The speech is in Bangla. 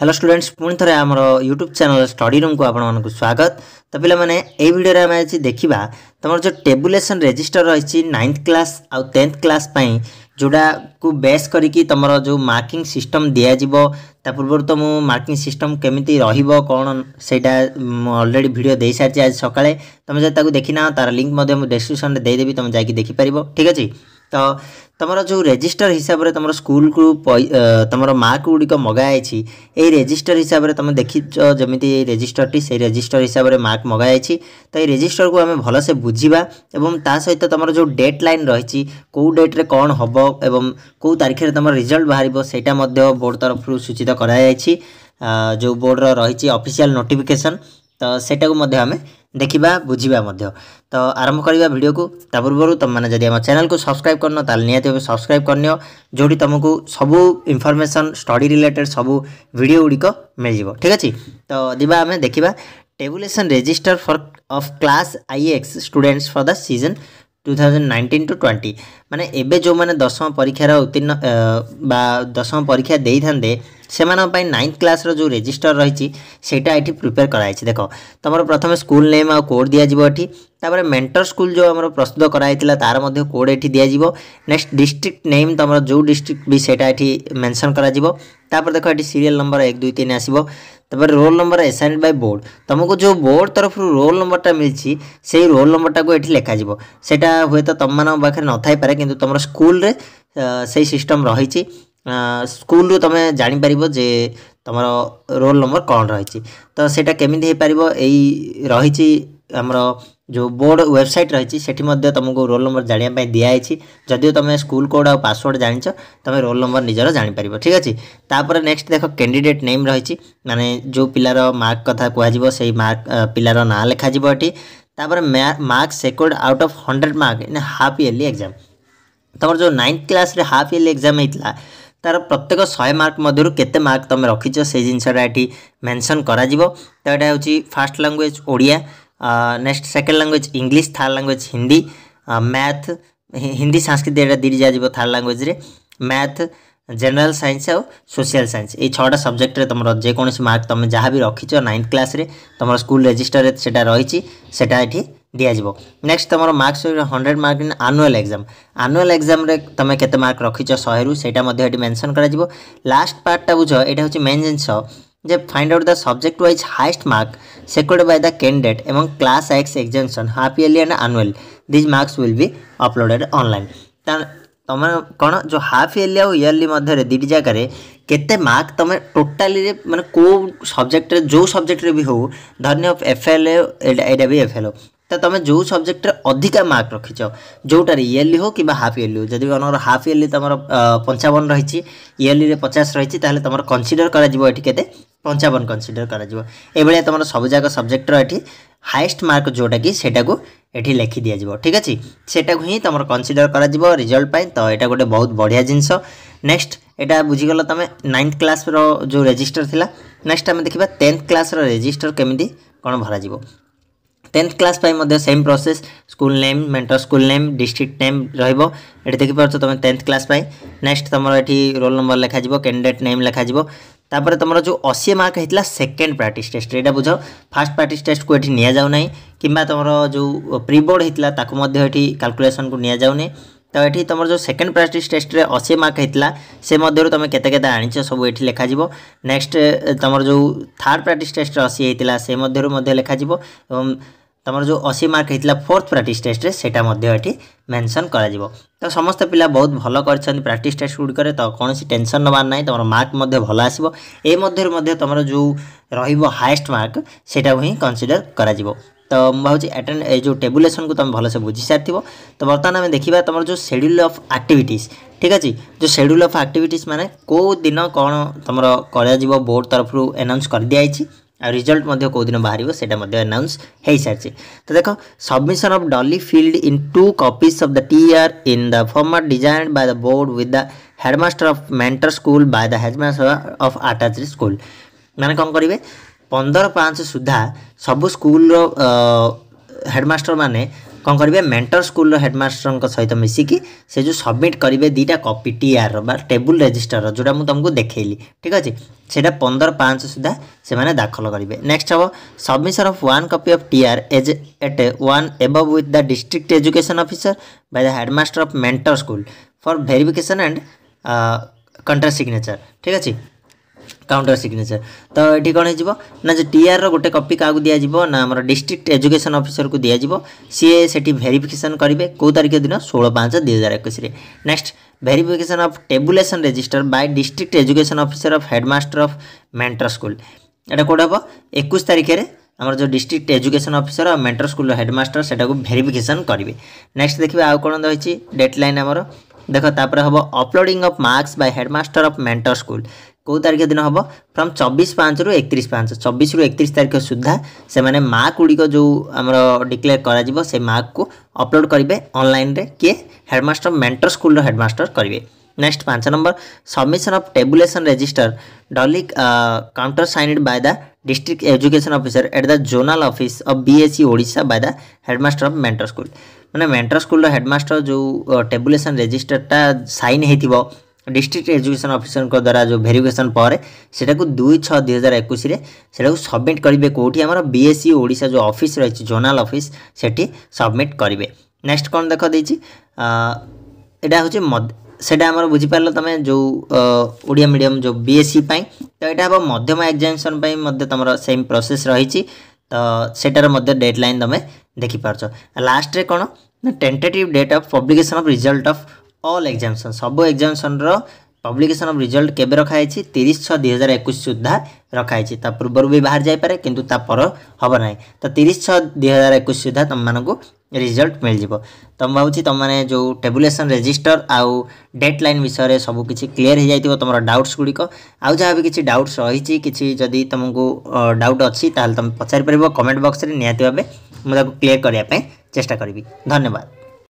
হ্যালো স্টুডেন্টস পুঁ থে আমার ইউট্যুব চ্যানেল স্টডি রুমকু আপনার স্বাগত তো পিলামানে এই ভিডিওরে আমি আজ দেখা তোমার যে টেবুলেসন রেজিষ্টর রয়েছে নাইন্থ ক্লাস আউ টেন্থ ক্লাস পাই ଯେଉଁଟାକୁ ବେସ୍ କରିକି ତୁମର ଯେଉଁ ମାର୍କିଂ ସିଷ୍ଟମ୍ ଦିଆଯିବ ତା ପୂର୍ବରୁ ତ ମୁଁ ମାର୍କିଂ ସିଷ୍ଟମ୍ କେମିତି ରହିବ କ'ଣ ସେଇଟା ମୁଁ ଅଲରେଡ଼ି ଭିଡ଼ିଓ ଦେଇସାରିଛି ଆଜି ସକାଳେ ତୁମେ ଯଦି ତାକୁ ଦେଖିନାଅ ତା'ର ଲିଙ୍କ୍ ମଧ୍ୟ ମୁଁ ଡେସ୍କ୍ରିପ୍ସନ୍ରେ ଦେଇଦେବି ତୁମେ ଯାଇକି ଦେଖିପାରିବ ଠିକ୍ ଅଛି ତ ତମର ଯେଉଁ ରେଜିଷ୍ଟର ହିସାବରେ ତମର ସ୍କୁଲକୁ ତମର ମାର୍କ ଗୁଡ଼ିକ ମଗା ହେଇଛି ଏଇ ରେଜିଷ୍ଟର ହିସାବରେ ତମେ ଦେଖିଛ ଯେମିତି ଏଇ ରେଜିଷ୍ଟରଟି ସେଇ ରେଜିଷ୍ଟର ହିସାବରେ ମାର୍କ ମଗା ହେଇଛି ତ ଏଇ ରେଜିଷ୍ଟରକୁ ଆମେ ଭଲସେ ବୁଝିବା ଏବଂ ତା ସହିତ ତମର ଯେଉଁ ଡେଟ୍ ଲାଇନ୍ ରହିଛି କେଉଁ ଡେଟ୍ରେ କ'ଣ ହେବ ଏବଂ କେଉଁ ତାରିଖରେ ତମର ରିଜଲ୍ଟ ବାହାରିବ ସେଇଟା ମଧ୍ୟ ବୋର୍ଡ଼ ତରଫରୁ ସୂଚିତ କରାଯାଇଛି ଯେଉଁ ବୋର୍ଡ଼ର ରହିଛି ଅଫିସିଆଲ୍ ନୋଟିଫିକେସନ୍ ତ ସେଇଟାକୁ ମଧ୍ୟ ଆମେ देखा बुझा तो आरंभ करवा भिड को पूर्व तुमने जब चेल को सब्सक्राइब करना निहत सब्सक्राइब करनी जो भी तुमको सब इनफर्मेसन स्टडी रिलेटेड सब भिड गुड़िक मिल जाव ठीक अच्छे तो जीवा आम देखा tabulation register for of class I X students for दिजन two thousand nineteen to twenty ମାନେ ଏବେ ଯେଉଁମାନେ ଦଶମ ପରୀକ୍ଷାର ଉତ୍ତୀର୍ଣ୍ଣ ବା ଦଶମ ପରୀକ୍ଷା ଦେଇଥାନ୍ତେ ସେମାନଙ୍କ ପାଇଁ ନାଇନ୍ଥ କ୍ଲାସ୍ର ଯେଉଁ ରେଜିଷ୍ଟର ରହିଛି ସେଇଟା ଏଠି ପ୍ରିପେୟାର କରାଯାଇଛି ଦେଖ ତୁମର ପ୍ରଥମେ ସ୍କୁଲ୍ ନେମ୍ ଆଉ କୋଡ଼୍ ଦିଆଯିବ ଏଠି ତାପରେ ମେଣ୍ଟର ସ୍କୁଲ୍ ଯେଉଁ ଆମର ପ୍ରସ୍ତୁତ କରାଯାଇଥିଲା ତା'ର ମଧ୍ୟ କୋଡ଼୍ ଏଠି ଦିଆଯିବ ନେକ୍ସଟ ଡିଷ୍ଟ୍ରିକ୍ଟ ନେମ୍ ତୁମର ଯେଉଁ ଡିଷ୍ଟ୍ରିକ୍ଟ ବି ସେଇଟା ଏଠି ମେନସନ୍ କରାଯିବ ତାପରେ ଦେଖ ଏଠି ସିରିଏଲ୍ ନମ୍ବର ଏକ ଦୁଇ ତିନି ଆସିବ ତାପରେ roll number assign by board ତୁମକୁ ଯେଉଁ ବୋର୍ଡ଼ ତରଫରୁ ରୋଲ୍ ନମ୍ବରଟା ମିଳିଛି ସେଇ ରୋଲ୍ ନମ୍ବରଟାକୁ ଏଠି ଲେଖାଯିବ ସେଇଟା ହୁଏତ ତୁମମାନଙ୍କ ପାଖରେ ନଥାଇପାରେ କିନ୍ତୁ ତୁମର ସ୍କୁଲରେ ସେଇ ସିଷ୍ଟମ୍ ରହିଛି ସ୍କୁଲରୁ ତୁମେ ଜାଣିପାରିବ ଯେ ତୁମର ରୋଲ୍ ନମ୍ବର କ'ଣ ରହିଛି ତ ସେଇଟା କେମିତି ହେଇପାରିବ ଏଇ ରହିଛି ଆମର ଯେଉଁ ବୋର୍ଡ଼ ୱେବସାଇଟ୍ ରହିଛି ସେଠି ମଧ୍ୟ ତୁମକୁ ରୋଲ୍ ନମ୍ବର ଜାଣିବା ପାଇଁ ଦିଆହେଇଛି ଯଦିଓ ତୁମେ ସ୍କୁଲ୍ କୋଡ଼୍ ଆଉ ପାସୱାର୍ଡ଼ ଜାଣିଛ ତୁମେ ରୋଲ୍ ନମ୍ବର ନିଜର ଜାଣିପାରିବ ଠିକ୍ ଅଛି ତାପରେ ନେକ୍ସଟ ଦେଖ କ୍ୟାଣ୍ଡିଡେଟ୍ ନେମ୍ ରହିଛି ମାନେ ଯେଉଁ ପିଲାର ମାର୍କ କଥା କୁହାଯିବ ସେଇ ମାର୍କ ପିଲାର ନାଁ ଲେଖାଯିବ ଏଠି ତାପରେ mark secured out of hundred mark in half yearly exam ତୁମର ଯେଉଁ ନାଇନ୍ଥ କ୍ଲାସ୍ରେ ହାଫ୍ ଇୟର୍ଲି ଏକ୍ଜାମ୍ ହେଇଥିଲା ତାର ପ୍ରତ୍ୟେକ ଶହେ ମାର୍କ ମଧ୍ୟରୁ କେତେ ମାର୍କ ତୁମେ ରଖିଛ ସେଇ ଜିନିଷଟା ଏଠି ମେନସନ୍ କରାଯିବ ତ ଏଇଟା ହେଉଛି first language Odia next second language English third language Hindi math Hindi ସାଂସ୍କୃତି ଏଇଟା ଦୁଇଟି ଦିଆଯିବ ଥାର୍ଡ଼ ଲାଙ୍ଗୁଏଜ୍ରେ ମ୍ୟାଥ୍ ଜେନେରାଲ ସାଇନ୍ସ ଆଉ ସୋସିଆଲ ସାଇନ୍ସ ଏଇ ଛଅଟା ସବଜେକ୍ଟରେ ତୁମର ଯେକୌଣସି ମାର୍କ ତୁମେ ଯାହା ବି ରଖିଛ ନାଇନ୍ଥ କ୍ଲାସ୍ରେ ତୁମର ସ୍କୁଲ ରେଜିଷ୍ଟରରେ ସେଇଟା ରହିଛି ସେଇଟା ଏଠି ଦିଆଯିବ ନେକ୍ସଟ ତୁମର marks hundred mark in annual exam annual ଏକ୍ଜାମ୍ରେ ତୁମେ କେତେ ମାର୍କ ରଖିଛ ଶହେରୁ ସେଇଟା ମଧ୍ୟ ଏଠି ମେନସନ୍ କରାଯିବ ଲାଷ୍ଟ ପାର୍ଟଟା ବୁଝ ଏଇଟା ହେଉଛି ମେନ୍ ଜିନିଷ যে find out the subject wise highest mark secured by the candidate among class x exemption half yearly and annual these marks will be uploaded online ତମେ କ'ଣ ଯେଉଁ ହାଫ୍ ଇୟର୍ଲି ଆଉ ଇୟର୍ଲି ମଧ୍ୟରେ ଦୁଇଟି ଜାଗାରେ କେତେ ମାର୍କ ତମେ ଟୋଟାଲିରେ ମାନେ କେଉଁ ସବଜେକ୍ଟରେ ଯେଉଁ ସବଜେକ୍ଟରେ ବି ହେଉ ଧରିନିଅ ଏଫ୍ ଏଲ୍ ଏଇଟା ବି ଏଫ୍ ଏଲ୍ ତ ତୁମେ ଯେଉଁ ସବଜେକ୍ଟରେ ଅଧିକା ମାର୍କ ରଖିଛ ଯେଉଁଟାରେ ଇୟର୍ଲି ହେଉ କିମ୍ବା ହାଫ୍ ଇୟର୍ଲି ହେଉ ଯଦି ଆମର ହାଫ୍ ଇୟର୍ଲି ତୁମର ପଞ୍ଚାବନ ରହିଛି ଇୟର୍ଲିରେ ପଚାଶ ରହିଛି ତାହେଲେ ତୁମର କନସିଡ଼ର କରାଯିବ ଏଠି କେତେ ପଞ୍ଚାବନ କନସିଡ଼ର କରାଯିବ ଏଭଳିଆ ତୁମର ସବୁଯାକ ସବଜେକ୍ଟର ଏଠି ହାଏଷ୍ଟ ମାର୍କ ଯେଉଁଟାକି ସେଇଟାକୁ ଏଠି ଲେଖି ଦିଆଯିବ ଠିକ୍ ଅଛି ସେଇଟାକୁ ହିଁ ତୁମର କନସିଡ଼ର କରାଯିବ ରିଜଲ୍ଟ ପାଇଁ ତ ଏଇଟା ଗୋଟେ ବହୁତ ବଢ଼ିଆ ଜିନିଷ ନେକ୍ସଟ ଏଇଟା ବୁଝିଗଲ ତୁମେ ନାଇନ୍ଥ କ୍ଲାସ୍ର ଯେଉଁ ରେଜିଷ୍ଟର ଥିଲା ନେକ୍ସଟ ଆମେ ଦେଖିବା ଟେନ୍ଥ କ୍ଲାସ୍ର ରେଜିଷ୍ଟର କେମିତି କ'ଣ ଭରାଯିବ টেন্থ ক্লাস পাই ମଧ୍ୟ same process school name mentor school name district name ରହିବ ଏଠି ଦେଖିପାରୁଛ ତୁମେ ଟେନ୍ଥ କ୍ଲାସ୍ ପାଇଁ ନେକ୍ସଟ ତୁମର ଏଠି ରୋଲ୍ ନମ୍ବର ଲେଖାଯିବ କ୍ୟାଣ୍ଡିଡେଟ୍ ନେମ୍ ଲେଖାଯିବ ତାପରେ ତୁମର ଯେଉଁ ଅଶୀ ମାର୍କ ହେଇଥିଲା ସେକେଣ୍ଡ ପ୍ରାକ୍ଟିସ୍ ଟେଷ୍ଟ ଏଇଟା ବୁଝ ଫାର୍ଷ୍ଟ ପ୍ରାକ୍ଟିସ୍ ଟେଷ୍ଟକୁ ଏଠି ନିଆଯାଉ ନାହିଁ କିମ୍ବା ତୁମର ଯେଉଁ ପ୍ରି ବୋର୍ଡ଼ ହେଇଥିଲା ତାକୁ ମଧ୍ୟ ଏଠି କାଲକୁଲେସନ୍କୁ ନିଆଯାଉନି ତ ଏଠି ତୁମର ଯେଉଁ ସେକେଣ୍ଡ ପ୍ରାକ୍ଟିସ୍ ଟେଷ୍ଟରେ ଅଶୀ ମାର୍କ ହେଇଥିଲା ସେ ମଧ୍ୟରୁ ତୁମେ କେତେ କେତେ ଆଣିଛ ସବୁ ଏଠି ଲେଖାଯିବ ନେକ୍ସଟ ତୁମର ଯେଉଁ ଥାର୍ଡ଼ ପ୍ରାକ୍ଟିସ୍ ଟେଷ୍ଟରେ ଅଶୀ ହେଇଥିଲା ସେ ମଧ୍ୟରୁ ମଧ୍ୟ ଲେଖାଯିବ ଏବଂ তোমার যে অশী মার্ক হয়েছিল ফোর্থ প্রাটিস টেস্টে সেটা এটি মেনশন করা তো সমস্ত পিলা বহু ভালো করছেন প্রাটিস টেস্ট গুড়িকরে তো কোণী টেনশন নেবার না তোমার মার্ক ভালো আসব এই মধ্যে তোমার যে রহব হায়েস্ট মার্ক সেটা হি কনসিডর করা তো ভাবছি আটেন্ড এই যে টেবুলেসন কু তুমি ভালসে বুঝি সারি তো বর্তমানে আমি দেখা তোমার যে সেড্যুল অফ আক্টিভিটিজ ঠিক আছে যে সেড্যুল অফ আক্টিভিটিজ মানে কেউ দিন কোণ তোমার করা বোর্ড তরফ এনাউন্স করে দিয়েছে ଆଉ ରିଜଲ୍ଟ ମଧ୍ୟ କେଉଁଦିନ ବାହାରିବ ସେଇଟା ମଧ୍ୟ ଆନାଉନ୍ସ ହୋଇସାରିଛି ତ ଦେଖ submission of duly filled in two copies of the T R in the format design by the board with the headmaster of mentor school by the headmaster of attach school ମାନେ କ'ଣ କରିବେ ପନ୍ଦର ପାଞ୍ଚ ସୁଦ୍ଧା ସବୁ ସ୍କୁଲର ହେଡ଼ମାଷ୍ଟର ମାନେ କ'ଣ କରିବେ ମେଣ୍ଟର ସ୍କୁଲର ହେଡ଼ମାଷ୍ଟରଙ୍କ ସହିତ ମିଶିକି ସେ ଯେଉଁ ସବମିଟ୍ କରିବେ ଦୁଇଟା କପି ଟିଆର୍ର ବା ଟେବୁଲ୍ ରେଜିଷ୍ଟରର ଯେଉଁଟା ମୁଁ ତୁମକୁ ଦେଖେଇଲି ଠିକ୍ ଅଛି ସେଇଟା ପନ୍ଦର ପାଞ୍ଚ ସୁଦ୍ଧା ସେମାନେ ଦାଖଲ କରିବେ ନେକ୍ସଟ ହେବ submission of one copy of TR as at one above with the district education officer by the headmaster of mentor school for verification and countersignature ଠିକ୍ ଅଛି কাউন্টার সিগনেচর তো এটি କ'ଣ ହେଇଯିବ ନା ଯେ ଟିଆର୍ର ଗୋଟେ କପି କାହାକୁ ଦିଆଯିବ ନା ଆମର ଡିଷ୍ଟ୍ରିକ୍ଟ ଏଜୁକେସନ୍ ଅଫିସରକୁ ଦିଆଯିବ ସିଏ ସେଠି ଭେରିଫିକେସନ୍ କରିବେ କେଉଁ ତାରିଖ ଦିନ ଷୋହଳ ପାଞ୍ଚ ଦୁଇ ହଜାର ଏକୋଇଶରେ next verification of tabulation register by district education officer of headmaster of mentor school ଏଇଟା କେଉଁଟା ହେବ ଏକୋଇଶ ତାରିଖରେ ଆମର ଯେଉଁ ଡିଷ୍ଟ୍ରିକ୍ଟ ଏଜୁକେସନ୍ ଅଫିସର ଆଉ ମେଣ୍ଟର ସ୍କୁଲର ହେଡ଼ମାଷ୍ଟର ସେଟାକୁ ଭେରିଫିକେସନ୍ କରିବେ ନେକ୍ସଟ ଦେଖିବେ ଆଉ କ'ଣ ରହିଛି ଡେଡ଼ଲାଇନ୍ ଆମର ଦେଖ ତାପରେ ହେବ uploading of marks by headmaster of mentor school କେଉଁ ତାରିଖ ଦିନ ହେବ ଫ୍ରମ୍ ଚବିଶ ପାଞ୍ଚରୁ ଏକତିରିଶ ପାଞ୍ଚ ଚବିଶରୁ ଏକତିରିଶ ତାରିଖ ସୁଦ୍ଧା ସେମାନେ ମାର୍କ ଗୁଡ଼ିକ ଯେଉଁ ଆମର ଡିକ୍ଲେୟାର କରାଯିବ ସେ ମାର୍କକୁ ଅପଲୋଡ଼ କରିବେ ଅନଲାଇନ୍ରେ କିଏ ହେଡ଼ମାଷ୍ଟର ମେଣ୍ଟର ସ୍କୁଲର ହେଡ଼ମାଷ୍ଟର କରିବେ ନେକ୍ସଟ ପାଞ୍ଚ number submission of tabulation register duly counter signed by the district education officer at the zonal office of BSE Odisha by the headmaster of mentor school ମାନେ ମେଣ୍ଟର ସ୍କୁଲର ହେଡ଼ମାଷ୍ଟର ଯେଉଁ ଟେବୁଲେସନ୍ ରେଜିଷ୍ଟରଟା ସାଇନ୍ ହେଇଥିବ ডিস্ট্রিক্ট এজুকেশন অফিসরঙ্ দ্বারা যে ভেরিফিকেসন পরে সেটা দুই ছ দুই হাজার একুশে সেটা সবমিট করবে কোটি আমার বিএসসি ওড়শা যে অফিস রয়েছে জোনাল অফিস সেটি সবমিট করবে নেক্সট কোণ দেখ দিয়েছি এটা হচ্ছে সেটা আমার বুঝিপারল তুমি যে ওড়িয়া মিডিয়াম যে বিএসসি তো এটা হব মধ্যম এক্সামিনেসন তোমার সেম প্রোসেস রয়েছে তো সেটার মধ্যে ডেডলাইন তুমি দেখিপারছ লাস্টে কোণ tentative date of publication of result of all examination সবো এগজামশনৰ পাবলিকেচন অফ ৰিজাল্ট কেবে ৰখাইছি 30 6 2021 শুদ্ধ ৰখাইছি তা পূৰ্বৰো বহিhbar যাই পারে কিন্তু তা পৰা হব নাই তা 30 6 2021 শুদ্ধ তম মানক ৰিজাল্ট মেলjibো তম আউছি তমানে যে টেবুলেচন ৰেজিষ্টৰ আৰু ডেডলাইন বিছৰে সবো কিচি ক্লিয়ৰ হৈ যাইতিব তমৰ ডাউটছ গুডিক আৰু যাৱে কিচি ডাউটছ ৰহিছি কিচি যদি তমক ডাউট আছে таলে তম পচাই পৰিব কমেন্ট বক্সৰ নিয়াতে ভাবে মই তা ক্লিৰ কৰিব চেষ্টা কৰিব ধন্যবাদ